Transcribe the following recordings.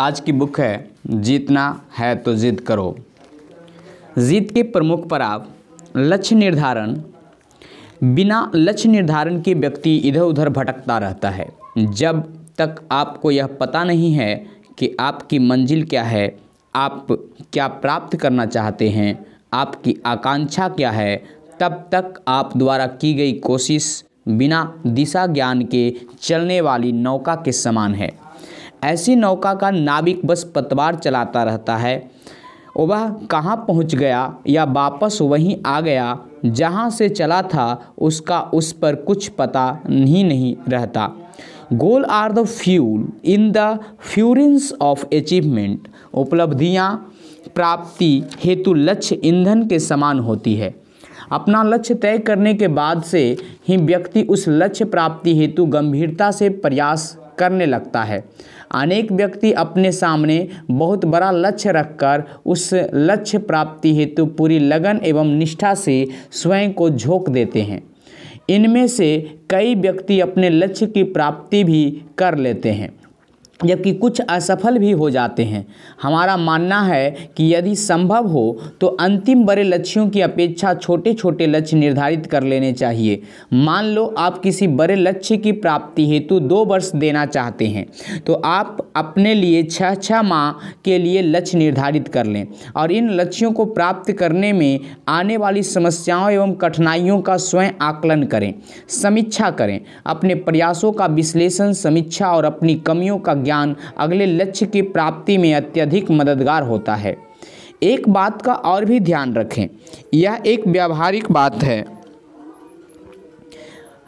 आज की बुक है जीतना है तो जिद करो जीत के प्रमुख पड़ाव लक्ष्य निर्धारण बिना लक्ष्य निर्धारण के व्यक्ति इधर उधर भटकता रहता है जब तक आपको यह पता नहीं है कि आपकी मंजिल क्या है आप क्या प्राप्त करना चाहते हैं आपकी आकांक्षा क्या है तब तक आप द्वारा की गई कोशिश बिना दिशा ज्ञान के चलने वाली नौका के समान है ऐसी नौका का नाविक बस पतवार चलाता रहता है वह कहाँ पहुँच गया या वापस वहीं आ गया जहाँ से चला था उसका उस पर कुछ पता ही नहीं रहता goal are the fuel in the furnace of achievement उपलब्धियाँ प्राप्ति हेतु लक्ष्य ईंधन के समान होती है अपना लक्ष्य तय करने के बाद से ही व्यक्ति उस लक्ष्य प्राप्ति हेतु गंभीरता से प्रयास करने लगता है अनेक व्यक्ति अपने सामने बहुत बड़ा लक्ष्य रखकर उस लक्ष्य प्राप्ति हेतु तो पूरी लगन एवं निष्ठा से स्वयं को झोंक देते हैं इनमें से कई व्यक्ति अपने लक्ष्य की प्राप्ति भी कर लेते हैं जबकि कुछ असफल भी हो जाते हैं हमारा मानना है कि यदि संभव हो तो अंतिम बड़े लक्ष्यों की अपेक्षा छोटे छोटे लक्ष्य निर्धारित कर लेने चाहिए मान लो आप किसी बड़े लक्ष्य की प्राप्ति हेतु दो वर्ष देना चाहते हैं तो आप अपने लिए छः छः माह के लिए लक्ष्य निर्धारित कर लें और इन लक्ष्यों को प्राप्त करने में आने वाली समस्याओं एवं कठिनाइयों का स्वयं आकलन करें समीक्षा करें अपने प्रयासों का विश्लेषण समीक्षा और अपनी कमियों का ज्ञान अगले लक्ष्य की प्राप्ति में अत्यधिक मददगार होता है एक बात का और भी ध्यान रखें यह एक व्यावहारिक बात है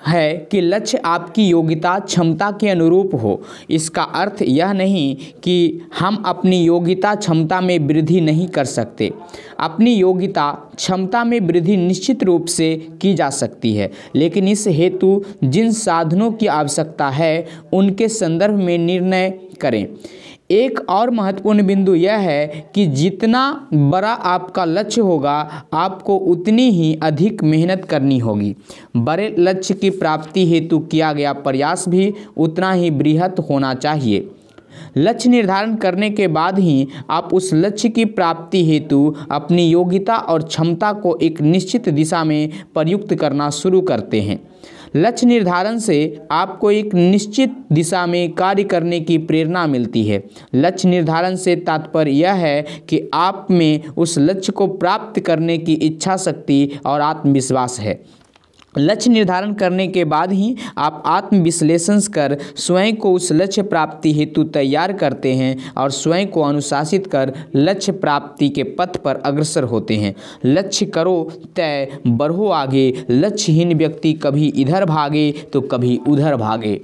है कि लक्ष्य आपकी योग्यता क्षमता के अनुरूप हो इसका अर्थ यह नहीं कि हम अपनी योग्यता क्षमता में वृद्धि नहीं कर सकते अपनी योग्यता क्षमता में वृद्धि निश्चित रूप से की जा सकती है लेकिन इस हेतु जिन साधनों की आवश्यकता है उनके संदर्भ में निर्णय करें एक और महत्वपूर्ण बिंदु यह है कि जितना बड़ा आपका लक्ष्य होगा आपको उतनी ही अधिक मेहनत करनी होगी बड़े लक्ष्य की प्राप्ति हेतु किया गया प्रयास भी उतना ही बृहत होना चाहिए लक्ष्य निर्धारण करने के बाद ही आप उस लक्ष्य की प्राप्ति हेतु अपनी योग्यता और क्षमता को एक निश्चित दिशा में प्रयुक्त करना शुरू करते हैं लक्ष्य निर्धारण से आपको एक निश्चित दिशा में कार्य करने की प्रेरणा मिलती है लक्ष्य निर्धारण से तात्पर्य यह है कि आप में उस लक्ष्य को प्राप्त करने की इच्छा शक्ति और आत्मविश्वास है लक्ष्य निर्धारण करने के बाद ही आप आत्मविश्लेषण कर स्वयं को उस लक्ष्य प्राप्ति हेतु तैयार करते हैं और स्वयं को अनुशासित कर लक्ष्य प्राप्ति के पथ पर अग्रसर होते हैं लक्ष्य करो तय बढ़ो आगे लक्ष्यहीन व्यक्ति कभी इधर भागे तो कभी उधर भागे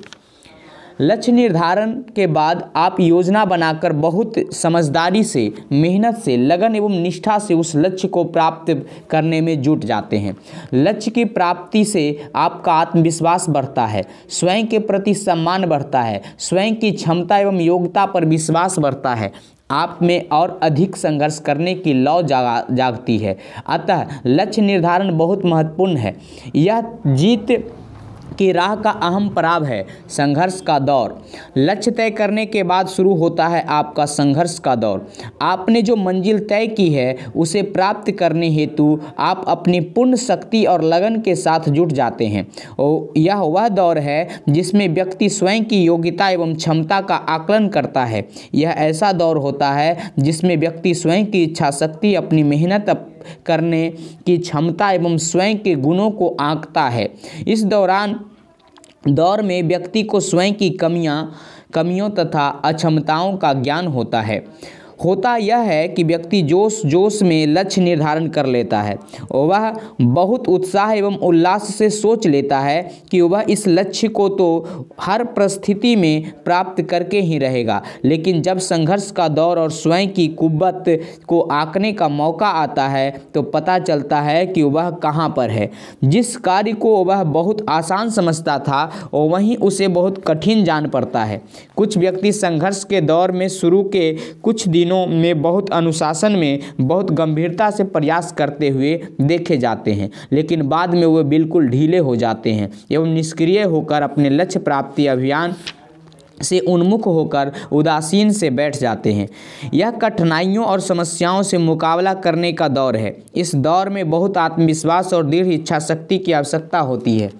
लक्ष्य निर्धारण के बाद आप योजना बनाकर बहुत समझदारी से मेहनत से लगन एवं निष्ठा से उस लक्ष्य को प्राप्त करने में जुट जाते हैं लक्ष्य की प्राप्ति से आपका आत्मविश्वास बढ़ता है स्वयं के प्रति सम्मान बढ़ता है स्वयं की क्षमता एवं योग्यता पर विश्वास बढ़ता है आप में और अधिक संघर्ष करने की लौ जागा जागती है अतः लक्ष्य निर्धारण बहुत महत्वपूर्ण है यह जीत की राह का अहम पड़ाव है संघर्ष का दौर लक्ष्य तय करने के बाद शुरू होता है आपका संघर्ष का दौर आपने जो मंजिल तय की है उसे प्राप्त करने हेतु आप अपनी पूर्ण शक्ति और लगन के साथ जुट जाते हैं यह वह दौर है जिसमें व्यक्ति स्वयं की योग्यता एवं क्षमता का आकलन करता है यह ऐसा दौर होता है जिसमें व्यक्ति स्वयं की इच्छा शक्ति अपनी मेहनत करने की क्षमता एवं स्वयं के गुणों को आंकता है इस दौरान दौर में व्यक्ति को स्वयं की कमियां कमियों तथा अक्षमताओं का ज्ञान होता है होता यह है कि व्यक्ति जोश जोश में लक्ष्य निर्धारण कर लेता है वह बहुत उत्साह एवं उल्लास से सोच लेता है कि वह इस लक्ष्य को तो हर परिस्थिति में प्राप्त करके ही रहेगा लेकिन जब संघर्ष का दौर और स्वयं की कुब्बत को आंकने का मौका आता है तो पता चलता है कि वह कहाँ पर है जिस कार्य को वह बहुत आसान समझता था वहीं उसे बहुत कठिन जान पड़ता है कुछ व्यक्ति संघर्ष के दौर में शुरू के कुछ दिन दिनों में बहुत अनुशासन में बहुत गंभीरता से प्रयास करते हुए देखे जाते हैं लेकिन बाद में वे बिल्कुल ढीले हो जाते हैं एवं निष्क्रिय होकर अपने लक्ष्य प्राप्ति अभियान से उन्मुख होकर उदासीन से बैठ जाते हैं यह कठिनाइयों और समस्याओं से मुकाबला करने का दौर है इस दौर में बहुत आत्मविश्वास और दृढ़ इच्छा शक्ति की आवश्यकता होती है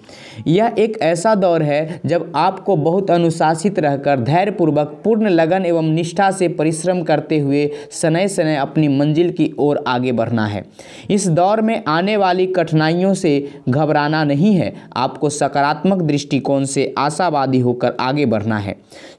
यह एक ऐसा दौर है जब आपको बहुत अनुशासित रहकर धैर्यपूर्वक पूर्ण लगन एवं निष्ठा से परिश्रम करते हुए शनय शनय अपनी मंजिल की ओर आगे बढ़ना है इस दौर में आने वाली कठिनाइयों से घबराना नहीं है आपको सकारात्मक दृष्टिकोण से आशावादी होकर आगे बढ़ना है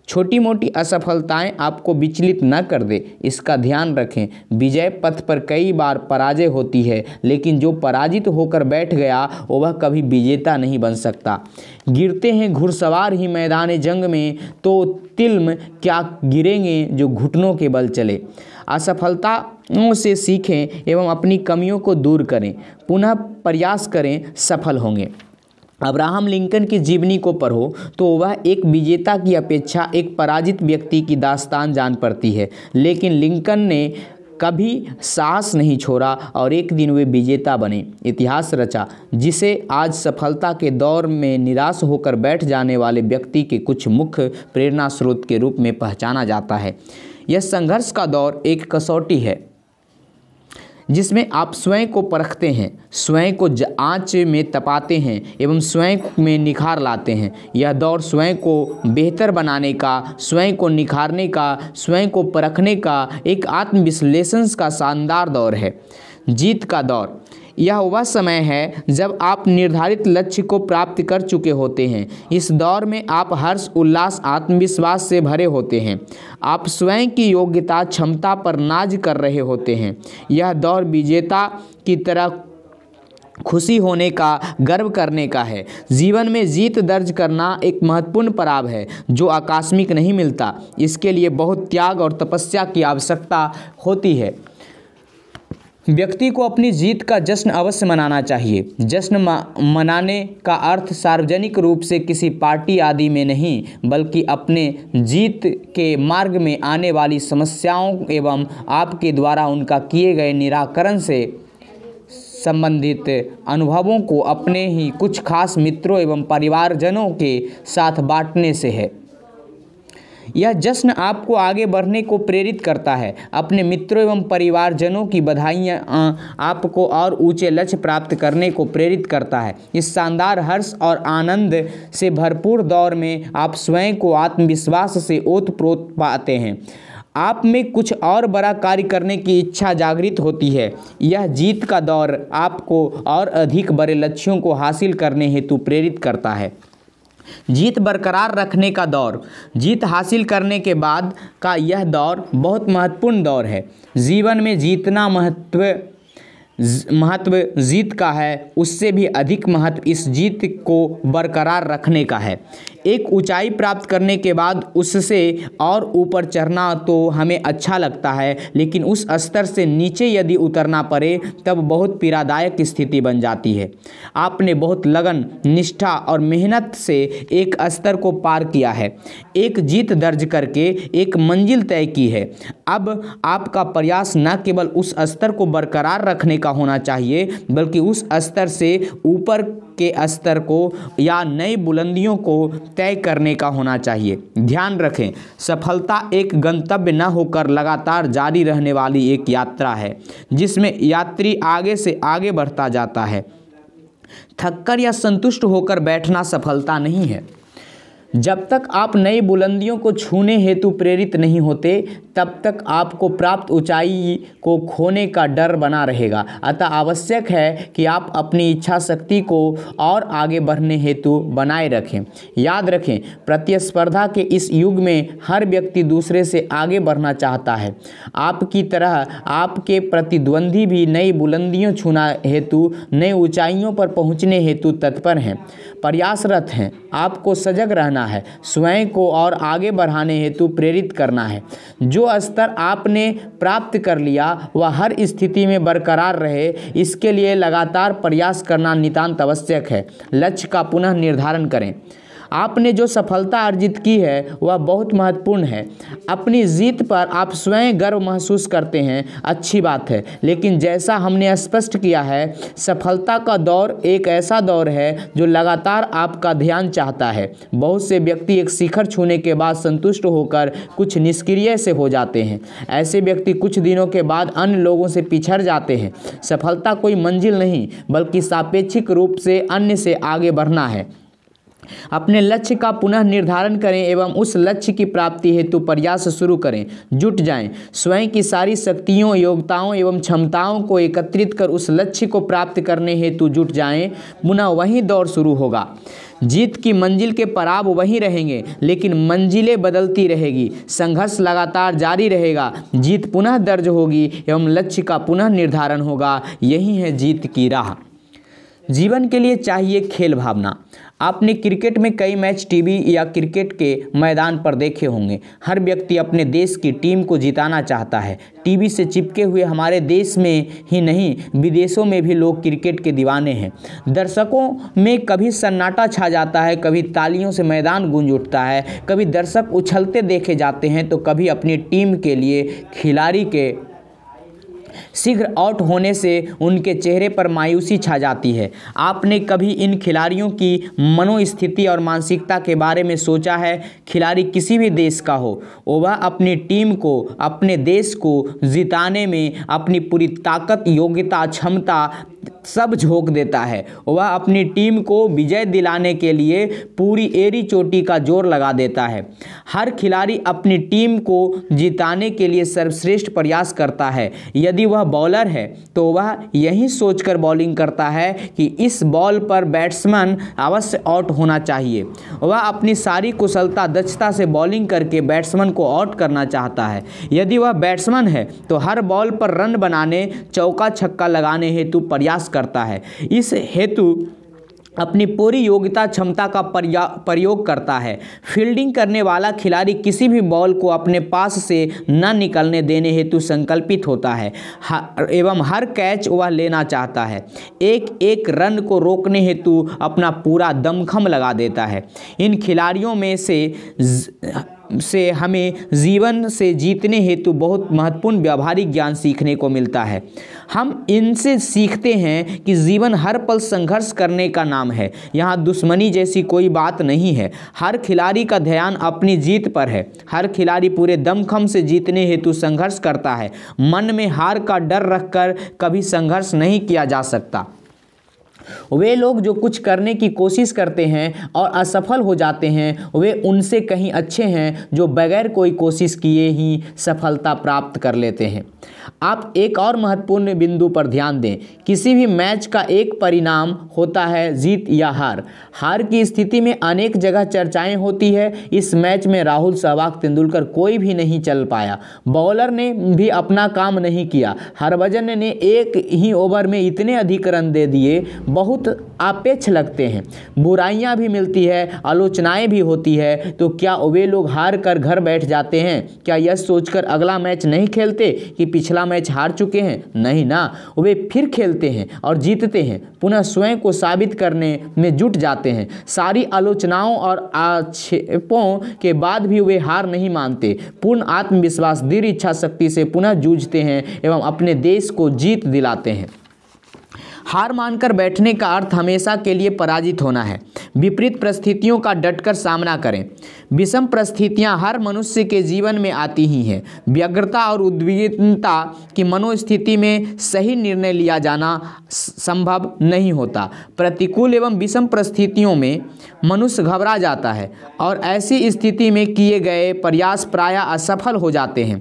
छोटी मोटी असफलताएं आपको विचलित न कर दे इसका ध्यान रखें विजय पथ पर कई बार पराजय होती है लेकिन जो पराजित होकर बैठ गया वह कभी विजेता नहीं बन सकता गिरते हैं घुड़सवार ही मैदान जंग में तो तिल्म क्या गिरेंगे जो घुटनों के बल चले असफलताओं से सीखें एवं अपनी कमियों को दूर करें पुनः प्रयास करें सफल होंगे अब्राहम लिंकन की जीवनी को पढ़ो तो वह एक विजेता की अपेक्षा एक पराजित व्यक्ति की दास्तान जान पड़ती है लेकिन लिंकन ने कभी साहस नहीं छोड़ा और एक दिन वे विजेता बने इतिहास रचा जिसे आज सफलता के दौर में निराश होकर बैठ जाने वाले व्यक्ति के कुछ मुख्य प्रेरणा स्रोत के रूप में पहचाना जाता है यह संघर्ष का दौर एक कसौटी है जिसमें आप स्वयं को परखते हैं स्वयं को आँच में तपाते हैं एवं स्वयं में निखार लाते हैं यह दौर स्वयं को बेहतर बनाने का स्वयं को निखारने का स्वयं को परखने का एक आत्मविश्लेषण का शानदार दौर है जीत का दौर यह वह समय है जब आप निर्धारित लक्ष्य को प्राप्त कर चुके होते हैं इस दौर में आप हर्ष उल्लास आत्मविश्वास से भरे होते हैं आप स्वयं की योग्यता क्षमता पर नाज कर रहे होते हैं यह दौर विजेता की तरह खुशी होने का गर्व करने का है जीवन में जीत दर्ज करना एक महत्वपूर्ण पड़ाव है जो आकस्मिक नहीं मिलता इसके लिए बहुत त्याग और तपस्या की आवश्यकता होती है व्यक्ति को अपनी जीत का जश्न अवश्य मनाना चाहिए जश्न मनाने का अर्थ सार्वजनिक रूप से किसी पार्टी आदि में नहीं बल्कि अपने जीत के मार्ग में आने वाली समस्याओं एवं आपके द्वारा उनका किए गए निराकरण से संबंधित अनुभवों को अपने ही कुछ खास मित्रों एवं परिवारजनों के साथ बांटने से है यह जश्न आपको आगे बढ़ने को प्रेरित करता है अपने मित्रों एवं परिवारजनों की बधाइयाँ आपको और ऊंचे लक्ष्य प्राप्त करने को प्रेरित करता है इस शानदार हर्ष और आनंद से भरपूर दौर में आप स्वयं को आत्मविश्वास से ओत प्रोत पाते हैं आप में कुछ और बड़ा कार्य करने की इच्छा जागृत होती है यह जीत का दौर आपको और अधिक बड़े लक्ष्यों को हासिल करने हेतु प्रेरित करता है जीत बरकरार रखने का दौर जीत हासिल करने के बाद का यह दौर बहुत महत्वपूर्ण दौर है जीवन में जीतना महत्व महत्व जीत का है उससे भी अधिक महत्व इस जीत को बरकरार रखने का है एक ऊंचाई प्राप्त करने के बाद उससे और ऊपर चढ़ना तो हमें अच्छा लगता है लेकिन उस स्तर से नीचे यदि उतरना पड़े तब बहुत पीड़ादायक स्थिति बन जाती है आपने बहुत लगन निष्ठा और मेहनत से एक स्तर को पार किया है एक जीत दर्ज करके एक मंजिल तय की है अब आपका प्रयास न केवल उस स्तर को बरकरार रखने का होना चाहिए बल्कि उस स्तर से ऊपर के स्तर को या नई बुलंदियों को तय करने का होना चाहिए ध्यान रखें सफलता एक गंतव्य न होकर लगातार जारी रहने वाली एक यात्रा है जिसमें यात्री आगे से आगे बढ़ता जाता है थककर या संतुष्ट होकर बैठना सफलता नहीं है जब तक आप नई बुलंदियों को छूने हेतु प्रेरित नहीं होते तब तक आपको प्राप्त ऊंचाई को खोने का डर बना रहेगा अतः आवश्यक है कि आप अपनी इच्छा शक्ति को और आगे बढ़ने हेतु बनाए रखें याद रखें प्रतिस्पर्धा के इस युग में हर व्यक्ति दूसरे से आगे बढ़ना चाहता है आपकी तरह आपके प्रतिद्वंद्वी भी नई बुलंदियों छूना हेतु नई ऊँचाइयों पर पहुँचने हेतु तत्पर हैं प्रयासरत हैं आपको सजग रहना है स्वयं को और आगे बढ़ाने हेतु प्रेरित करना है जो स्तर आपने प्राप्त कर लिया वह हर स्थिति में बरकरार रहे इसके लिए लगातार प्रयास करना नितांत आवश्यक है लक्ष्य का पुनः निर्धारण करें आपने जो सफलता अर्जित की है वह बहुत महत्वपूर्ण है अपनी जीत पर आप स्वयं गर्व महसूस करते हैं अच्छी बात है लेकिन जैसा हमने स्पष्ट किया है सफलता का दौर एक ऐसा दौर है जो लगातार आपका ध्यान चाहता है बहुत से व्यक्ति एक शिखर छूने के बाद संतुष्ट होकर कुछ निष्क्रिय से हो जाते हैं ऐसे व्यक्ति कुछ दिनों के बाद अन्य लोगों से पिछड़ जाते हैं सफलता कोई मंजिल नहीं बल्कि सापेक्षिक रूप से अन्य से आगे बढ़ना है अपने लक्ष्य का पुनः निर्धारण करें एवं उस लक्ष्य की प्राप्ति हेतु प्रयास शुरू करें जुट जाएं स्वयं की सारी शक्तियों योग्यताओं एवं क्षमताओं को एकत्रित कर उस लक्ष्य को प्राप्त करने हेतु जुट जाएं पुनः वही दौर शुरू होगा जीत की मंजिल के पराब वहीं रहेंगे लेकिन मंजिलें बदलती रहेगी संघर्ष लगातार जारी रहेगा जीत पुनः दर्ज होगी एवं लक्ष्य का पुनः निर्धारण होगा यही है जीत की राह जीवन के लिए चाहिए खेल भावना आपने क्रिकेट में कई मैच टीवी या क्रिकेट के मैदान पर देखे होंगे हर व्यक्ति अपने देश की टीम को जिताना चाहता है टीवी से चिपके हुए हमारे देश में ही नहीं विदेशों में भी लोग क्रिकेट के दीवाने हैं दर्शकों में कभी सन्नाटा छा जाता है कभी तालियों से मैदान गूंज उठता है कभी दर्शक उछलते देखे जाते हैं तो कभी अपनी टीम के लिए खिलाड़ी के शीघ्र आउट होने से उनके चेहरे पर मायूसी छा जाती है आपने कभी इन खिलाड़ियों की मनोस्थिति और मानसिकता के बारे में सोचा है खिलाड़ी किसी भी देश का हो वह अपनी टीम को अपने देश को जिताने में अपनी पूरी ताकत योग्यता क्षमता सब झोंक देता है वह अपनी टीम को विजय दिलाने के लिए पूरी एरी चोटी का जोर लगा देता है हर खिलाड़ी अपनी टीम को जिताने के लिए सर्वश्रेष्ठ प्रयास करता है यदि वह बॉलर है तो वह यही सोचकर बॉलिंग करता है कि इस बॉल पर बैट्समैन अवश्य आउट होना चाहिए वह अपनी सारी कुशलता दक्षता से बॉलिंग करके बैट्समैन को आउट करना चाहता है यदि वह बैट्समैन है तो हर बॉल पर रन बनाने चौका छक्का लगाने हेतु प्रयास करता है इस हेतु अपनी पूरी योग्यता क्षमता का प्रयोग करता है फील्डिंग करने वाला खिलाड़ी किसी भी बॉल को अपने पास से न निकलने देने हेतु संकल्पित होता है एवं हर कैच वह लेना चाहता है एक एक रन को रोकने हेतु अपना पूरा दमखम लगा देता है इन खिलाड़ियों में से ज... से हमें जीवन से जीतने हेतु बहुत महत्वपूर्ण व्यावहारिक ज्ञान सीखने को मिलता है हम इनसे सीखते हैं कि जीवन हर पल संघर्ष करने का नाम है यहाँ दुश्मनी जैसी कोई बात नहीं है हर खिलाड़ी का ध्यान अपनी जीत पर है हर खिलाड़ी पूरे दमखम से जीतने हेतु संघर्ष करता है मन में हार का डर रखकर कभी संघर्ष नहीं किया जा सकता वे लोग जो कुछ करने की कोशिश करते हैं और असफल हो जाते हैं वे उनसे कहीं अच्छे हैं जो बगैर कोई कोशिश किए ही सफलता प्राप्त कर लेते हैं आप एक और महत्वपूर्ण बिंदु पर ध्यान दें किसी भी मैच का एक परिणाम होता है जीत या हार हार की स्थिति में अनेक जगह चर्चाएं होती है इस मैच में राहुल सहवाग तेंदुलकर कोई भी नहीं चल पाया बॉलर ने भी अपना काम नहीं किया हरभजन ने एक ही ओवर में इतने अधिक रन दे दिए बहुत आपेक्ष लगते हैं बुराइयाँ भी मिलती है आलोचनाएँ भी होती है तो क्या वे लोग हार कर घर बैठ जाते हैं क्या यह सोचकर अगला मैच नहीं खेलते कि पिछला मैच हार चुके हैं नहीं ना वे फिर खेलते हैं और जीतते हैं पुनः स्वयं को साबित करने में जुट जाते हैं सारी आलोचनाओं और आक्षेपों के बाद भी वे हार नहीं मानते पूर्ण आत्मविश्वास दृढ़ इच्छा शक्ति से पुनः जूझते हैं एवं अपने देश को जीत दिलाते हैं हार मानकर बैठने का अर्थ हमेशा के लिए पराजित होना है विपरीत परिस्थितियों का डटकर सामना करें विषम परिस्थितियां हर मनुष्य के जीवन में आती ही हैं व्यग्रता और उद्विग्नता की मनोस्थिति में सही निर्णय लिया जाना संभव नहीं होता प्रतिकूल एवं विषम परिस्थितियों में मनुष्य घबरा जाता है और ऐसी स्थिति में किए गए प्रयास प्रायः असफल हो जाते हैं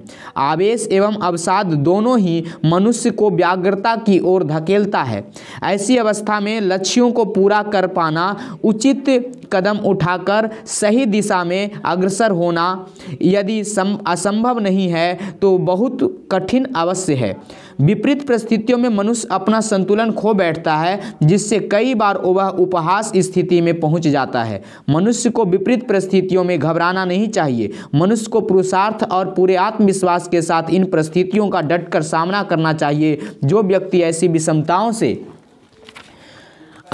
आवेश एवं अवसाद दोनों ही मनुष्य को व्याग्रता की ओर धकेलता है ऐसी अवस्था में लक्ष्यों को पूरा कर पाना उचित कदम उठाकर सही दिशा में अग्रसर होना यदि असंभव नहीं है तो बहुत कठिन अवश्य है विपरीत परिस्थितियों में मनुष्य अपना संतुलन खो बैठता है जिससे कई बार वह उपहास स्थिति में पहुंच जाता है मनुष्य को विपरीत परिस्थितियों में घबराना नहीं चाहिए मनुष्य को पुरुषार्थ और पूरे आत्मविश्वास के साथ इन परिस्थितियों का डटकर सामना करना चाहिए जो व्यक्ति ऐसी विषमताओं से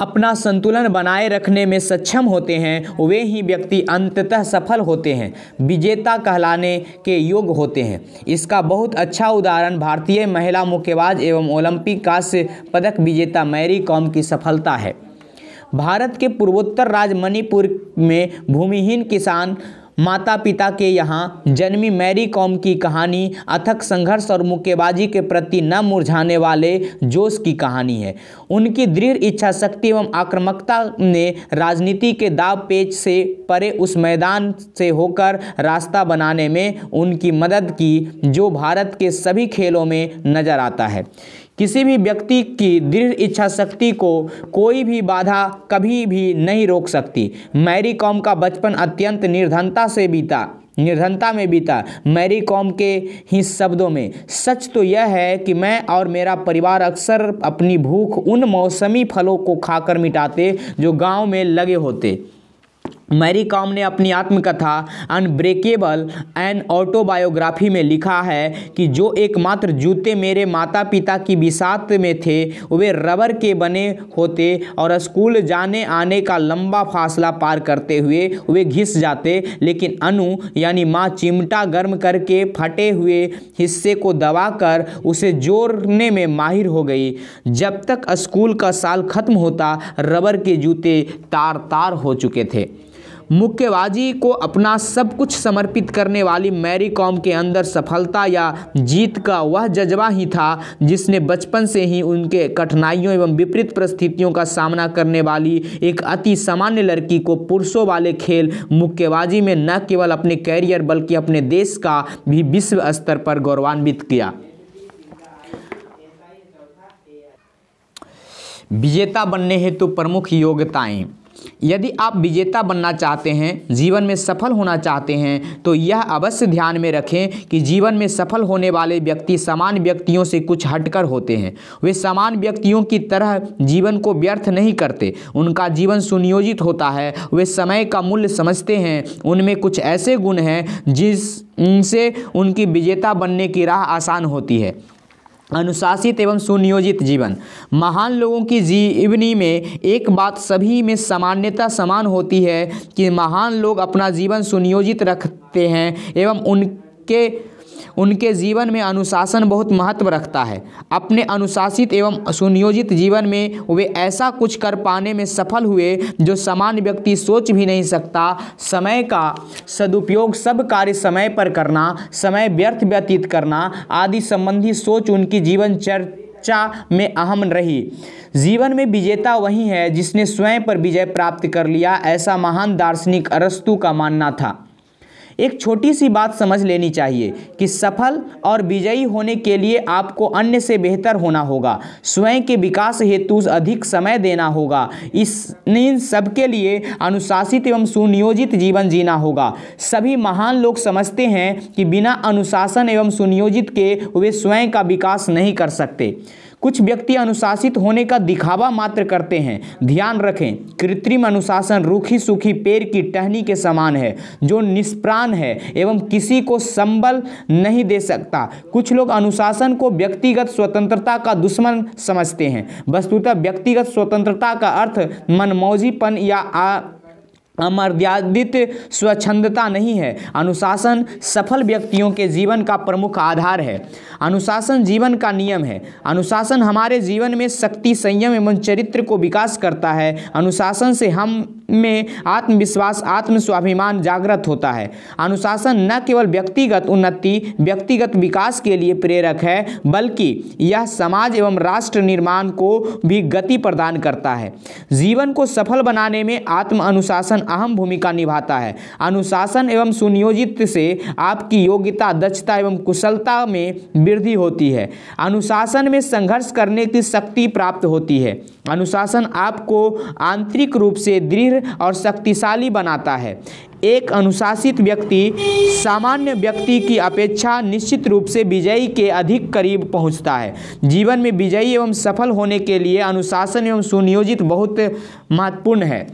अपना संतुलन बनाए रखने में सक्षम होते हैं वे ही व्यक्ति अंततः सफल होते हैं विजेता कहलाने के योग्य होते हैं इसका बहुत अच्छा उदाहरण भारतीय महिला मुक्केबाज एवं ओलंपिक कांस्य पदक विजेता मैरी कॉम की सफलता है भारत के पूर्वोत्तर राज्य मणिपुर में भूमिहीन किसान माता पिता के यहाँ जन्मी मैरी कॉम की कहानी अथक संघर्ष और मुक्केबाजी के प्रति न मुरझाने वाले जोश की कहानी है उनकी दृढ़ इच्छा शक्ति एवं आक्रामकता ने राजनीति के दाव पेच से परे उस मैदान से होकर रास्ता बनाने में उनकी मदद की जो भारत के सभी खेलों में नज़र आता है किसी भी व्यक्ति की दृढ़ इच्छा शक्ति को कोई भी बाधा कभी भी नहीं रोक सकती मैरी कॉम का बचपन अत्यंत निर्धनता से बीता निर्धनता में बीता मैरी कॉम के ही शब्दों में सच तो यह है कि मैं और मेरा परिवार अक्सर अपनी भूख उन मौसमी फलों को खाकर मिटाते जो गांव में लगे होते मैरी कॉम ने अपनी आत्मकथा अनब्रेकेबल एन ऑटोबायोग्राफी में लिखा है कि जो एकमात्र जूते मेरे माता पिता की बिसात में थे वे रबर के बने होते और स्कूल जाने आने का लंबा फासला पार करते हुए वे घिस जाते लेकिन अनु यानी माँ चिमटा गर्म करके फटे हुए हिस्से को दबाकर उसे जोड़ने में माहिर हो गई जब तक स्कूल का साल खत्म होता रबर के जूते तार तार हो चुके थे मुक्केबाजी को अपना सब कुछ समर्पित करने वाली मैरी कॉम के अंदर सफलता या जीत का वह जज्बा ही था जिसने बचपन से ही उनके कठिनाइयों एवं विपरीत परिस्थितियों का सामना करने वाली एक अति सामान्य लड़की को पुरुषों वाले खेल मुक्केबाजी में न केवल अपने कैरियर बल्कि अपने देश का भी विश्व स्तर पर गौरवान्वित किया विजेता बनने हेतु तो प्रमुख योग्यताएं यदि आप विजेता बनना चाहते हैं जीवन में सफल होना चाहते हैं तो यह अवश्य ध्यान में रखें कि जीवन में सफल होने वाले व्यक्ति समान व्यक्तियों से कुछ हटकर होते हैं वे समान व्यक्तियों की तरह जीवन को व्यर्थ नहीं करते उनका जीवन सुनियोजित होता है वे समय का मूल्य समझते हैं उनमें कुछ ऐसे गुण हैं जिस उनसे उनकी विजेता बनने की राह आसान होती है अनुशासित एवं सुनियोजित जीवन महान लोगों की जीवनी में एक बात सभी में सामान्यता समान होती है कि महान लोग अपना जीवन सुनियोजित रखते हैं एवं उनके उनके जीवन में अनुशासन बहुत महत्व रखता है अपने अनुशासित एवं सुनियोजित जीवन में वे ऐसा कुछ कर पाने में सफल हुए जो सामान्य व्यक्ति सोच भी नहीं सकता समय का सदुपयोग सब कार्य समय पर करना समय व्यर्थ व्यतीत करना आदि संबंधी सोच उनकी जीवन चर चर्चा में अहम रही जीवन में विजेता वही है जिसने स्वयं पर विजय प्राप्त कर लिया ऐसा महान दार्शनिक अरस्तु का मानना था एक छोटी सी बात समझ लेनी चाहिए कि सफल और विजयी होने के लिए आपको अन्य से बेहतर होना होगा स्वयं के विकास हेतु अधिक समय देना होगा इस इन सब के लिए अनुशासित एवं सुनियोजित जीवन जीना होगा सभी महान लोग समझते हैं कि बिना अनुशासन एवं सुनियोजित के वे स्वयं का विकास नहीं कर सकते कुछ व्यक्ति अनुशासित होने का दिखावा मात्र करते हैं ध्यान रखें कृत्रिम अनुशासन रूखी सूखी पेड़ की टहनी के समान है जो निष्प्राण है एवं किसी को संबल नहीं दे सकता कुछ लोग अनुशासन को व्यक्तिगत स्वतंत्रता का दुश्मन समझते हैं वस्तुतः व्यक्तिगत स्वतंत्रता का अर्थ मनमौजीपन या आ, अमर्यादित स्वच्छंदता नहीं है अनुशासन सफल व्यक्तियों के जीवन का प्रमुख आधार है अनुशासन जीवन का नियम है अनुशासन हमारे जीवन में शक्ति संयम एवं चरित्र को विकास करता है अनुशासन से हम में आत्मविश्वास आत्म स्वाभिमान जागृत होता है अनुशासन न केवल व्यक्तिगत उन्नति व्यक्तिगत विकास के लिए प्रेरक है बल्कि यह समाज एवं राष्ट्र निर्माण को भी गति प्रदान करता है जीवन को सफल बनाने में आत्म अनुशासन अहम भूमिका निभाता है अनुशासन एवं सुनियोजित से आपकी योग्यता दक्षता एवं कुशलता में वृद्धि होती है अनुशासन में संघर्ष करने की शक्ति प्राप्त होती है अनुशासन आपको आंतरिक रूप से दृढ़ और शक्तिशाली बनाता है एक अनुशासित व्यक्ति सामान्य व्यक्ति की अपेक्षा निश्चित रूप से विजयी के अधिक करीब पहुंचता है जीवन में विजयी एवं सफल होने के लिए अनुशासन एवं सुनियोजित बहुत महत्वपूर्ण है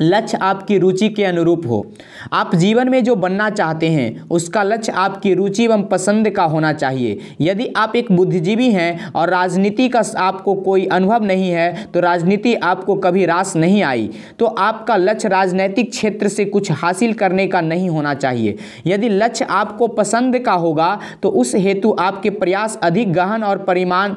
लक्ष्य आपकी रुचि के अनुरूप हो आप जीवन में जो बनना चाहते हैं उसका लक्ष्य आपकी रुचि एवं पसंद का होना चाहिए यदि आप एक बुद्धिजीवी हैं और राजनीति का आपको कोई अनुभव नहीं है तो राजनीति आपको कभी रास नहीं आई तो आपका लक्ष्य राजनैतिक क्षेत्र से कुछ हासिल करने का नहीं होना चाहिए यदि लक्ष्य आपको पसंद का होगा तो उस हेतु आपके प्रयास अधिक गहन और परिमाण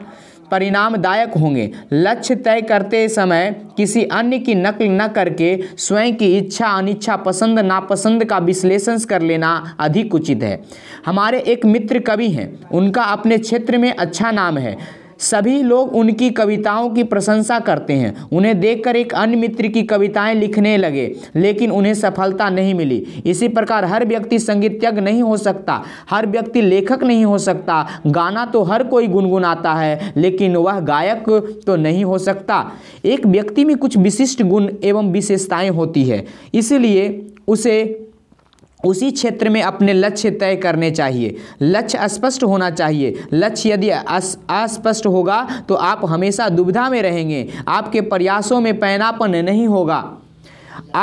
परिणामदायक होंगे लक्ष्य तय करते समय किसी अन्य की नकल न करके स्वयं की इच्छा अनिच्छा पसंद नापसंद का विश्लेषण कर लेना अधिक उचित है हमारे एक मित्र कवि हैं उनका अपने क्षेत्र में अच्छा नाम है सभी लोग उनकी कविताओं की प्रशंसा करते हैं उन्हें देखकर एक अन्य मित्र की कविताएं लिखने लगे लेकिन उन्हें सफलता नहीं मिली इसी प्रकार हर व्यक्ति संगीतज्ञ नहीं हो सकता हर व्यक्ति लेखक नहीं हो सकता गाना तो हर कोई गुनगुनाता है लेकिन वह गायक तो नहीं हो सकता एक व्यक्ति में कुछ विशिष्ट गुण एवं विशेषताएँ होती है इसलिए उसे उसी क्षेत्र में अपने लक्ष्य तय करने चाहिए लक्ष्य स्पष्ट होना चाहिए लक्ष्य यदि अस्पष्ट होगा तो आप हमेशा दुविधा में रहेंगे आपके प्रयासों में पैनापन नहीं होगा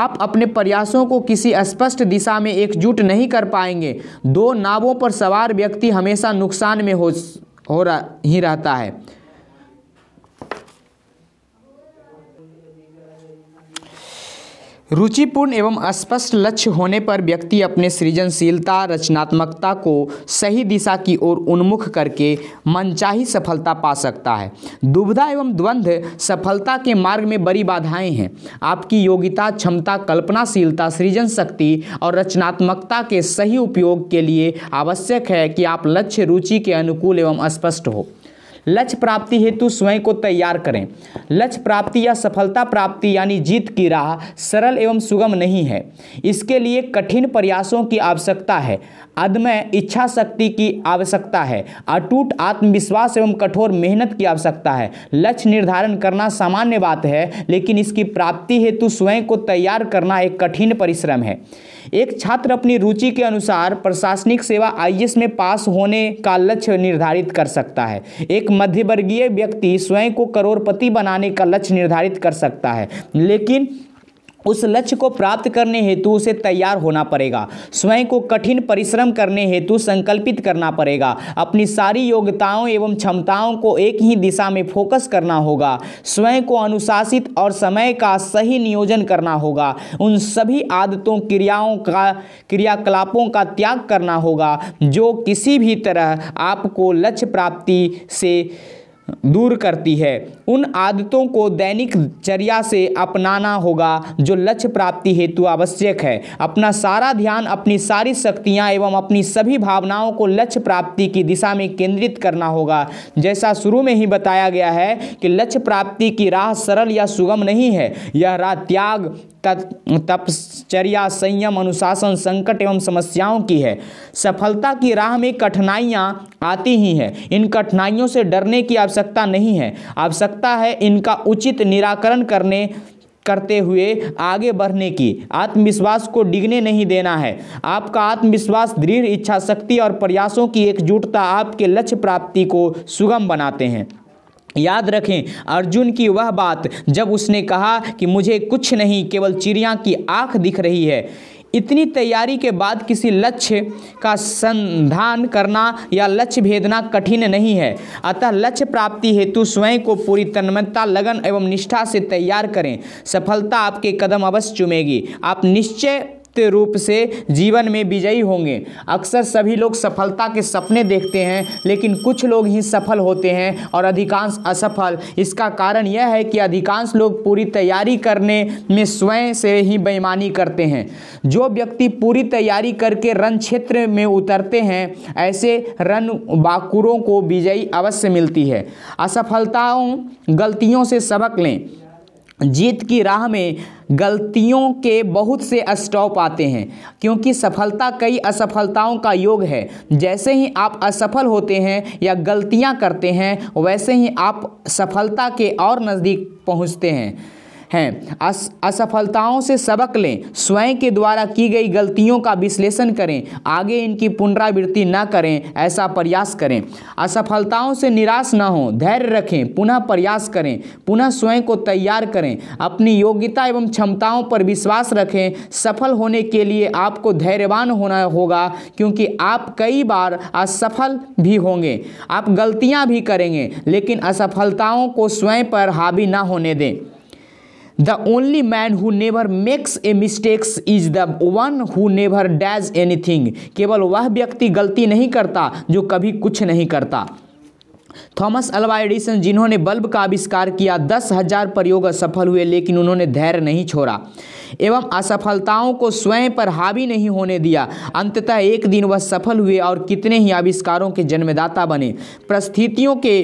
आप अपने प्रयासों को किसी स्पष्ट दिशा में एकजुट नहीं कर पाएंगे दो नावों पर सवार व्यक्ति हमेशा नुकसान में हो हो रहा ही रहता है रुचिपूर्ण एवं स्पष्ट लक्ष्य होने पर व्यक्ति अपने सृजनशीलता रचनात्मकता को सही दिशा की ओर उन्मुख करके मनचाही सफलता पा सकता है दुविधा एवं द्वंद्व सफलता के मार्ग में बड़ी बाधाएं हैं आपकी योग्यता क्षमता कल्पनाशीलता सृजन शक्ति और रचनात्मकता के सही उपयोग के लिए आवश्यक है कि आप लक्ष्य रुचि के अनुकूल एवं स्पष्ट हो लक्ष्य प्राप्ति हेतु स्वयं को तैयार करें लक्ष्य प्राप्ति या सफलता प्राप्ति यानी जीत की राह सरल एवं सुगम नहीं है इसके लिए कठिन प्रयासों की आवश्यकता है अदम्य इच्छा शक्ति की आवश्यकता है अटूट आत्मविश्वास एवं कठोर मेहनत की आवश्यकता है लक्ष्य निर्धारण करना सामान्य बात है लेकिन इसकी प्राप्ति हेतु स्वयं को तैयार करना एक कठिन परिश्रम है एक छात्र अपनी रुचि के अनुसार प्रशासनिक सेवा आई में पास होने का लक्ष्य निर्धारित कर सकता है एक मध्यवर्गीय व्यक्ति स्वयं को करोड़पति बनाने का लक्ष्य निर्धारित कर सकता है लेकिन उस लक्ष्य को प्राप्त करने हेतु उसे तैयार होना पड़ेगा स्वयं को कठिन परिश्रम करने हेतु संकल्पित करना पड़ेगा अपनी सारी योग्यताओं एवं क्षमताओं को एक ही दिशा में फोकस करना होगा स्वयं को अनुशासित और समय का सही नियोजन करना होगा उन सभी आदतों क्रियाओं का क्रियाकलापों का त्याग करना होगा जो किसी भी तरह आपको लक्ष्य प्राप्ति से दूर करती है उन आदतों को दैनिक चर्या से अपनाना होगा जो लक्ष्य प्राप्ति हेतु आवश्यक है अपना सारा ध्यान अपनी सारी शक्तियाँ एवं अपनी सभी भावनाओं को लक्ष्य प्राप्ति की दिशा में केंद्रित करना होगा जैसा शुरू में ही बताया गया है कि लक्ष्य प्राप्ति की राह सरल या सुगम नहीं है यह राह त्याग तपश्चर्या संयम अनुशासन संकट एवं समस्याओं की है सफलता की राह में कठिनाइयाँ आती ही हैं इन कठिनाइयों से डरने की आवश्यकता नहीं है आवश्यकता है इनका उचित निराकरण करने करते हुए आगे बढ़ने की आत्मविश्वास को डिगने नहीं देना है आपका आत्मविश्वास दृढ़ इच्छा शक्ति और प्रयासों की एकजुटता आपके लक्ष्य प्राप्ति को सुगम बनाते हैं याद रखें अर्जुन की वह बात जब उसने कहा कि मुझे कुछ नहीं केवल चिड़िया की आँख दिख रही है इतनी तैयारी के बाद किसी लक्ष्य का संधान करना या लक्ष्य भेदना कठिन नहीं है अतः लक्ष्य प्राप्ति हेतु स्वयं को पूरी तन्मयता लगन एवं निष्ठा से तैयार करें सफलता आपके कदम अवश्य चुमेगी आप निश्चय रूप से जीवन में विजयी होंगे अक्सर सभी लोग सफलता के सपने देखते हैं लेकिन कुछ लोग ही सफल होते हैं और अधिकांश असफल इसका कारण यह है कि अधिकांश लोग पूरी तैयारी करने में स्वयं से ही बेईमानी करते हैं जो व्यक्ति पूरी तैयारी करके रन क्षेत्र में उतरते हैं ऐसे रन बाकुरों को विजयी अवश्य मिलती है असफलताओं गलतियों से सबक लें जीत की राह में गलतियों के बहुत से स्टॉप आते हैं क्योंकि सफलता कई असफलताओं का योग है जैसे ही आप असफल होते हैं या गलतियां करते हैं वैसे ही आप सफलता के और नज़दीक पहुंचते हैं हैं अस, असफलताओं से सबक लें स्वयं के द्वारा की गई गलतियों का विश्लेषण करें आगे इनकी पुनरावृत्ति न करें ऐसा प्रयास करें असफलताओं से निराश ना हो धैर्य रखें पुनः प्रयास करें पुनः स्वयं को तैयार करें अपनी योग्यता एवं क्षमताओं पर विश्वास रखें सफल होने के लिए आपको धैर्यवान होना होगा क्योंकि आप कई बार असफल भी होंगे आप गलतियां भी करेंगे लेकिन असफलताओं को स्वयं पर हावी ना होने दें the only man who never makes a mistakes is the one who never does anything केवल वह व्यक्ति गलती नहीं करता जो कभी कुछ नहीं करता थॉमस अल्वा एडिसन जिन्होंने बल्ब का आविष्कार किया दस हजार प्रयोग असफल हुए लेकिन उन्होंने धैर्य नहीं छोड़ा एवं असफलताओं को स्वयं पर हावी नहीं होने दिया अंततः एक दिन वह सफल हुए और कितने ही आविष्कारों के जन्मदाता बने परिस्थितियों के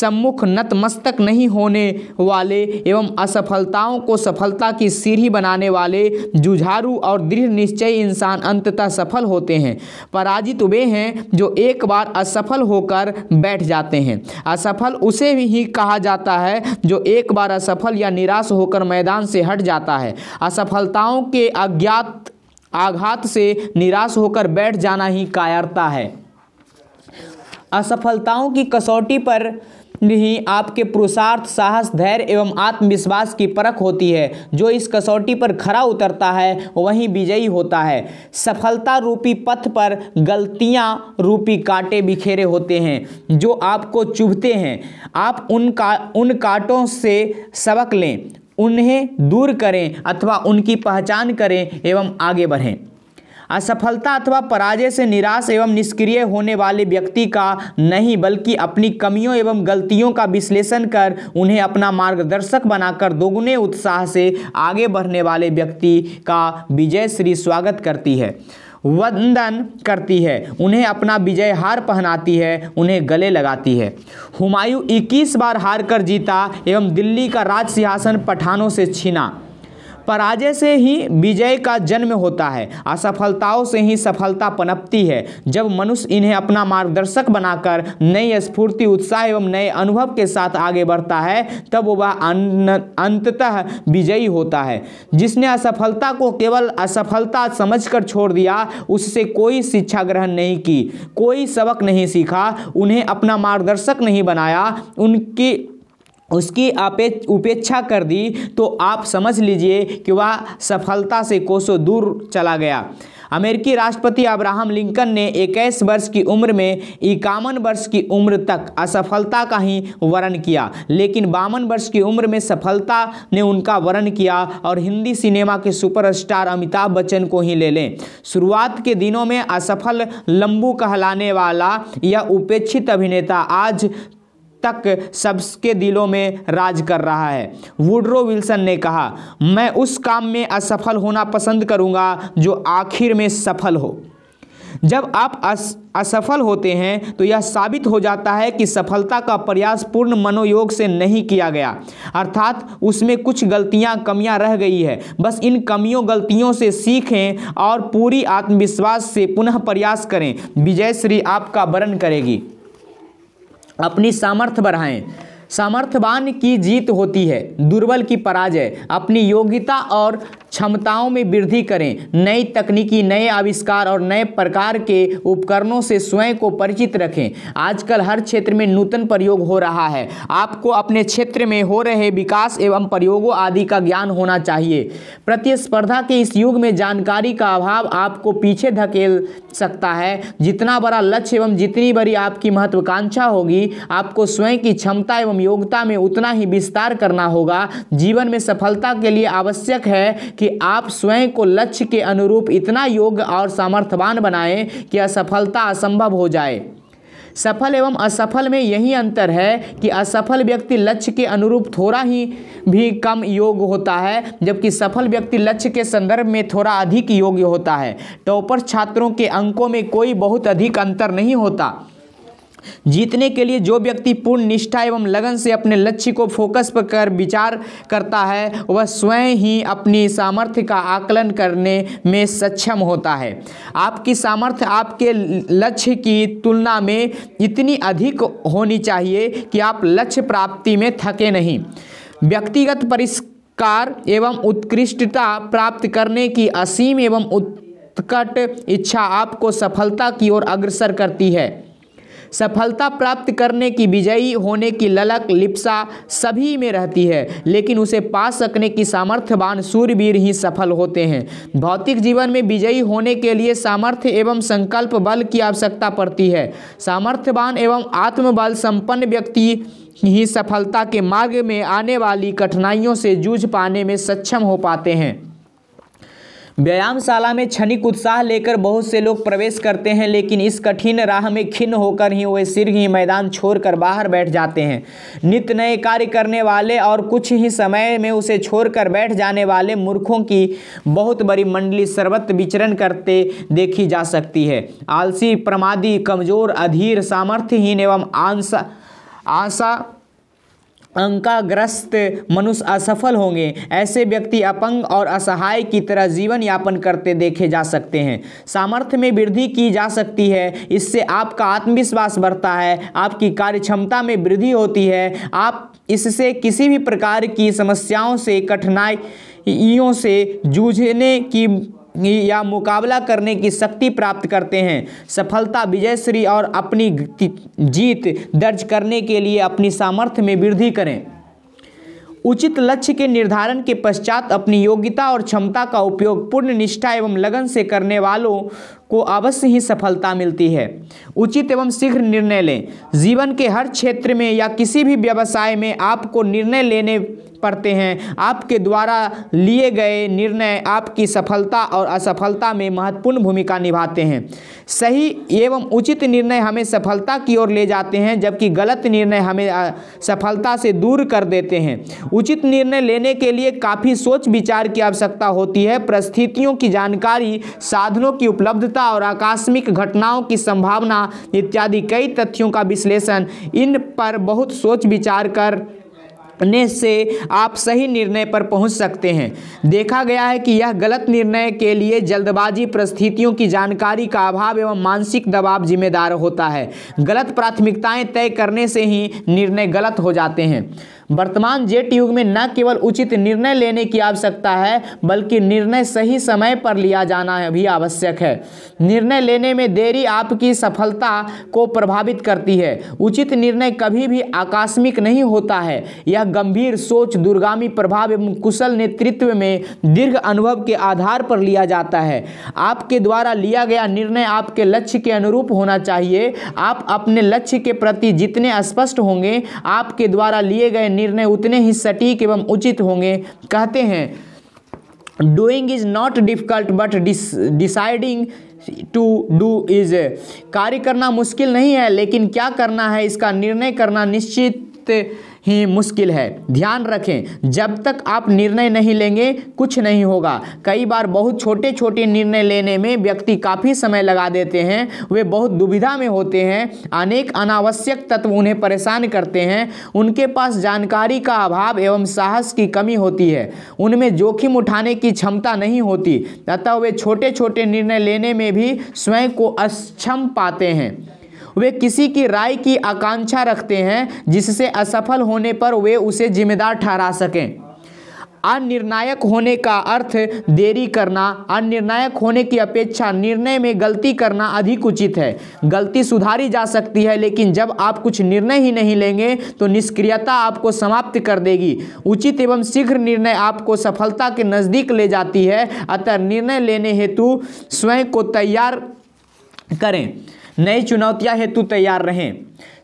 सम्मुख नतमस्तक नहीं होने वाले एवं असफलताओं को सफलता की सीढ़ी बनाने वाले जुझारू और दृढ़ निश्चय इंसान अंततः सफल होते हैं पराजित वे हैं जो एक बार असफल होकर बैठ जाते हैं असफल उसे ही कहा जाता है जो एक बार असफल या निराश होकर मैदान से हट जाता है असफलताओं के अज्ञात आघात से निराश होकर बैठ जाना ही कायरता है असफलताओं की कसौटी पर ही आपके पुरुषार्थ साहस धैर्य एवं आत्मविश्वास की परख होती है जो इस कसौटी पर खरा उतरता है वहीं विजयी होता है सफलता रूपी पथ पर गलतियां रूपी कांटे बिखेरे होते हैं जो आपको चुभते हैं आप उन का उन कांटों से सबक लें उन्हें दूर करें अथवा उनकी पहचान करें एवं आगे बढ़ें असफलता अथवा पराजय से निराश एवं निष्क्रिय होने वाले व्यक्ति का नहीं बल्कि अपनी कमियों एवं गलतियों का विश्लेषण कर उन्हें अपना मार्गदर्शक बनाकर दोगुने उत्साह से आगे बढ़ने वाले व्यक्ति का विजय श्री स्वागत करती है वंदन करती है उन्हें अपना विजय हार पहनाती है उन्हें गले लगाती है हुमायूं 21 बार हार कर जीता एवं दिल्ली का राज सिंहासन पठानों से छीना पराजय से ही विजय का जन्म होता है असफलताओं से ही सफलता पनपती है जब मनुष्य इन्हें अपना मार्गदर्शक बनाकर नई स्फूर्ति उत्साह एवं नए अनुभव के साथ आगे बढ़ता है तब वह अंततः विजयी होता है जिसने असफलता को केवल असफलता समझकर छोड़ दिया उससे कोई शिक्षा ग्रहण नहीं की कोई सबक नहीं सीखा उन्हें अपना मार्गदर्शक नहीं बनाया उनकी उसकी उपेक्षा कर दी तो आप समझ लीजिए कि वह सफलता से कोसों दूर चला गया अमेरिकी राष्ट्रपति अब्राहम लिंकन ने इक्कीस वर्ष की उम्र में इक्यावन वर्ष की उम्र तक असफलता का ही वर्ण किया लेकिन बावन वर्ष की उम्र में सफलता ने उनका वर्णन किया और हिंदी सिनेमा के सुपरस्टार अमिताभ बच्चन को ही ले लें शुरुआत के दिनों में असफल लंबू कहलाने वाला यह उपेक्षित अभिनेता आज तक सबके दिलों में राज कर रहा है वुड्रो विल्सन ने कहा मैं उस काम में असफल होना पसंद करूंगा जो आखिर में सफल हो जब आप अस, असफल होते हैं तो यह साबित हो जाता है कि सफलता का प्रयास पूर्ण मनोयोग से नहीं किया गया अर्थात उसमें कुछ गलतियां कमियां रह गई है बस इन कमियों गलतियों से सीखें और पूरी आत्मविश्वास से पुनः प्रयास करें विजय श्री आपका वरण करेगी अपनी सामर्थ्य बढ़ाएं सामर्थ्यवान की जीत होती है दुर्बल की पराजय अपनी योग्यता और क्षमताओं में वृद्धि करें नई तकनीकी नए आविष्कार और नए प्रकार के उपकरणों से स्वयं को परिचित रखें आजकल हर क्षेत्र में नूतन प्रयोग हो रहा है आपको अपने क्षेत्र में हो रहे विकास एवं प्रयोगों आदि का ज्ञान होना चाहिए प्रतिस्पर्धा के इस युग में जानकारी का अभाव आपको पीछे धकेल सकता है जितना बड़ा लक्ष्य एवं जितनी बड़ी आपकी महत्वाकांक्षा होगी आपको स्वयं की क्षमता एवं योग्यता में उतना ही विस्तार करना होगा जीवन में सफलता के लिए आवश्यक है कि कि आप स्वयं को लक्ष्य के अनुरूप इतना योग्य और सामर्थ्यवान बनाएं कि असफलता असंभव हो जाए सफल एवं असफल में यही अंतर है कि असफल व्यक्ति लक्ष्य के अनुरूप थोड़ा ही भी कम योग होता है जबकि सफल व्यक्ति लक्ष्य के संदर्भ में थोड़ा अधिक योग्य होता है टॉपर तो छात्रों के अंकों में कोई बहुत अधिक अंतर नहीं होता जीतने के लिए जो व्यक्ति पूर्ण निष्ठा एवं लगन से अपने लक्ष्य को फोकस पर कर विचार करता है वह स्वयं ही अपनी सामर्थ्य का आकलन करने में सक्षम होता है आपकी सामर्थ्य आपके लक्ष्य की तुलना में इतनी अधिक होनी चाहिए कि आप लक्ष्य प्राप्ति में थके नहीं व्यक्तिगत परिष्कार एवं उत्कृष्टता प्राप्त करने की असीम एवं उत्कट इच्छा आपको सफलता की ओर अग्रसर करती है सफलता प्राप्त करने की विजयी होने की ललक लिप्सा सभी में रहती है लेकिन उसे पा सकने की सामर्थ्यवान सूर्यवीर ही सफल होते हैं भौतिक जीवन में विजयी होने के लिए सामर्थ्य एवं संकल्प बल की आवश्यकता पड़ती है सामर्थ्यवान एवं आत्मबल संपन्न व्यक्ति ही सफलता के मार्ग में आने वाली कठिनाइयों से जूझ पाने में सक्षम हो पाते हैं व्यायामशाला में क्षणिक उत्साह लेकर बहुत से लोग प्रवेश करते हैं लेकिन इस कठिन राह में खिन्न होकर ही वे सिर ही मैदान छोड़कर बाहर बैठ जाते हैं नित्य नए कार्य करने वाले और कुछ ही समय में उसे छोड़कर बैठ जाने वाले मूर्खों की बहुत बड़ी मंडली सर्वत्र विचरण करते देखी जा सकती है आलसी प्रमादी कमजोर अधीर सामर्थ्यहीन एवं आंसा आशा अंकाग्रस्त मनुष्य असफल होंगे ऐसे व्यक्ति अपंग और असहाय की तरह जीवन यापन करते देखे जा सकते हैं सामर्थ्य में वृद्धि की जा सकती है इससे आपका आत्मविश्वास बढ़ता है आपकी कार्य क्षमता में वृद्धि होती है आप इससे किसी भी प्रकार की समस्याओं से कठिनाइयों से जूझने की या मुकाबला करने की शक्ति प्राप्त करते हैं सफलता विजय श्री और अपनी जीत दर्ज करने के लिए अपनी सामर्थ्य में वृद्धि करें उचित लक्ष्य के निर्धारण के पश्चात अपनी योग्यता और क्षमता का उपयोग पूर्ण निष्ठा एवं लगन से करने वालों को अवश्य ही सफलता मिलती है उचित एवं शीघ्र निर्णय लें जीवन के हर क्षेत्र में या किसी भी व्यवसाय में आपको निर्णय लेने पढ़ते हैं आपके द्वारा लिए गए निर्णय आपकी सफलता और असफलता में महत्वपूर्ण भूमिका निभाते हैं सही एवं उचित निर्णय हमें सफलता की ओर ले जाते हैं जबकि गलत निर्णय हमें सफलता से दूर कर देते हैं उचित निर्णय लेने के लिए काफ़ी सोच विचार की आवश्यकता होती है परिस्थितियों की जानकारी साधनों की उपलब्धता और आकस्मिक घटनाओं की संभावना इत्यादि कई तथ्यों का विश्लेषण इन पर बहुत सोच विचार कर अपने से आप सही निर्णय पर पहुंच सकते हैं देखा गया है कि यह गलत निर्णय के लिए जल्दबाजी परिस्थितियों की जानकारी का अभाव एवं मानसिक दबाव जिम्मेदार होता है गलत प्राथमिकताएं तय करने से ही निर्णय गलत हो जाते हैं वर्तमान जेट युग में न केवल उचित निर्णय लेने की आवश्यकता है बल्कि निर्णय सही समय पर लिया जाना भी आवश्यक है निर्णय लेने में देरी आपकी सफलता को प्रभावित करती है उचित निर्णय कभी भी आकस्मिक नहीं होता है यह गंभीर सोच दुर्गामी प्रभाव एवं कुशल नेतृत्व में दीर्घ अनुभव के आधार पर लिया जाता है आपके द्वारा लिया गया निर्णय आपके लक्ष्य के अनुरूप होना चाहिए आप अपने लक्ष्य के प्रति जितने स्पष्ट होंगे आपके द्वारा लिए गए निर्णय उतने ही सटीक एवं उचित होंगे कहते हैं doing is not difficult but deciding to do is कार्य करना मुश्किल नहीं है लेकिन क्या करना है इसका निर्णय करना निश्चित ही मुश्किल है ध्यान रखें जब तक आप निर्णय नहीं लेंगे कुछ नहीं होगा कई बार बहुत छोटे छोटे निर्णय लेने में व्यक्ति काफ़ी समय लगा देते हैं वे बहुत दुविधा में होते हैं अनेक अनावश्यक तत्व उन्हें परेशान करते हैं उनके पास जानकारी का अभाव एवं साहस की कमी होती है उनमें जोखिम उठाने की क्षमता नहीं होती अतः वे छोटे छोटे निर्णय लेने में भी स्वयं को अक्षम पाते हैं वे किसी की राय की आकांक्षा रखते हैं जिससे असफल होने पर वे उसे जिम्मेदार ठहरा सकें अनिर्णायक होने का अर्थ देरी करना अनिर्णायक होने की अपेक्षा निर्णय में गलती करना अधिक उचित है गलती सुधारी जा सकती है लेकिन जब आप कुछ निर्णय ही नहीं लेंगे तो निष्क्रियता आपको समाप्त कर देगी उचित एवं शीघ्र निर्णय आपको सफलता के नज़दीक ले जाती है अतः निर्णय लेने हेतु स्वयं को तैयार करें नई चुनौतियां हेतु तैयार रहें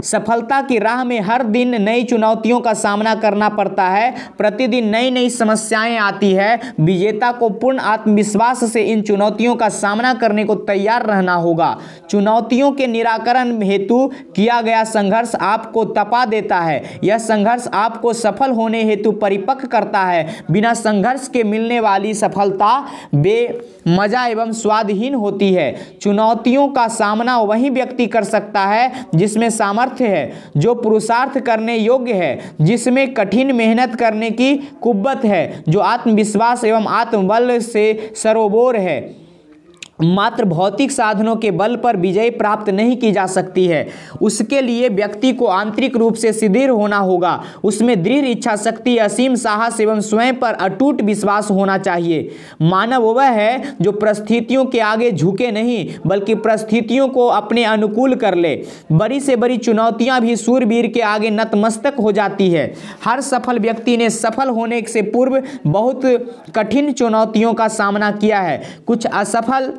सफलता की राह में हर दिन नई चुनौतियों का सामना करना पड़ता है प्रतिदिन नई नई समस्याएं आती है विजेता को पूर्ण आत्मविश्वास से इन चुनौतियों का सामना करने को तैयार रहना होगा चुनौतियों के निराकरण हेतु किया गया संघर्ष आपको तपा देता है यह संघर्ष आपको सफल होने हेतु परिपक्व करता है बिना संघर्ष के मिलने वाली सफलता बेमजा एवं स्वादहीन होती है चुनौतियों का सामना वही व्यक्ति कर सकता है जिसमें सामर्थ्य है जो पुरुषार्थ करने योग्य है जिसमें कठिन मेहनत करने की कुब्बत है जो आत्मविश्वास एवं आत्मबल से सरोबोर है मात्र भौतिक साधनों के बल पर विजय प्राप्त नहीं की जा सकती है उसके लिए व्यक्ति को आंतरिक रूप से शिथिर होना होगा उसमें दृढ़ इच्छा शक्ति असीम साहस एवं स्वयं पर अटूट विश्वास होना चाहिए मानव वह है जो परिस्थितियों के आगे झुके नहीं बल्कि परिस्थितियों को अपने अनुकूल कर ले बड़ी से बड़ी चुनौतियाँ भी सूरवीर के आगे नतमस्तक हो जाती है हर सफल व्यक्ति ने सफल होने से पूर्व बहुत कठिन चुनौतियों का सामना किया है कुछ असफल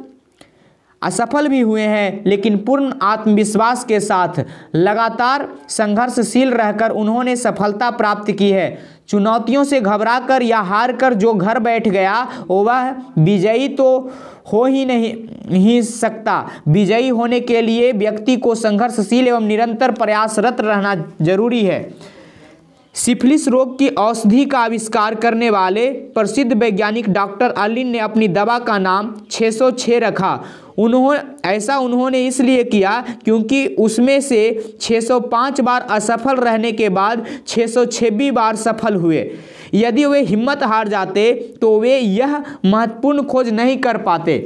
असफल भी हुए हैं लेकिन पूर्ण आत्मविश्वास के साथ लगातार संघर्षशील रहकर उन्होंने सफलता प्राप्त की है चुनौतियों से घबराकर या हार कर जो घर बैठ गया वह विजयी तो हो ही नहीं ही सकता विजयी होने के लिए व्यक्ति को संघर्षशील एवं निरंतर प्रयासरत रहना जरूरी है सिफिलिस रोग की औषधि का आविष्कार करने वाले प्रसिद्ध वैज्ञानिक डॉक्टर अलिन ने अपनी दवा का नाम 606 रखा उन्होंने ऐसा उन्होंने इसलिए किया क्योंकि उसमें से 605 बार असफल रहने के बाद छः बार सफल हुए यदि वे हिम्मत हार जाते तो वे यह महत्वपूर्ण खोज नहीं कर पाते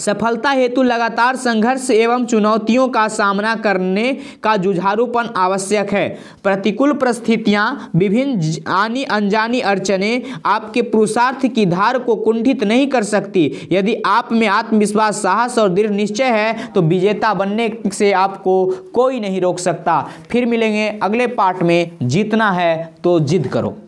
सफलता हेतु लगातार संघर्ष एवं चुनौतियों का सामना करने का जुझारूपन आवश्यक है प्रतिकूल परिस्थितियाँ विभिन्न आनी अनजानी अड़चने आपके पुरुषार्थ की धार को कुंठित नहीं कर सकती यदि आप में आत्मविश्वास साहस और दृढ़ निश्चय है तो विजेता बनने से आपको कोई नहीं रोक सकता फिर मिलेंगे अगले पार्ट में जीतना है तो जिद करो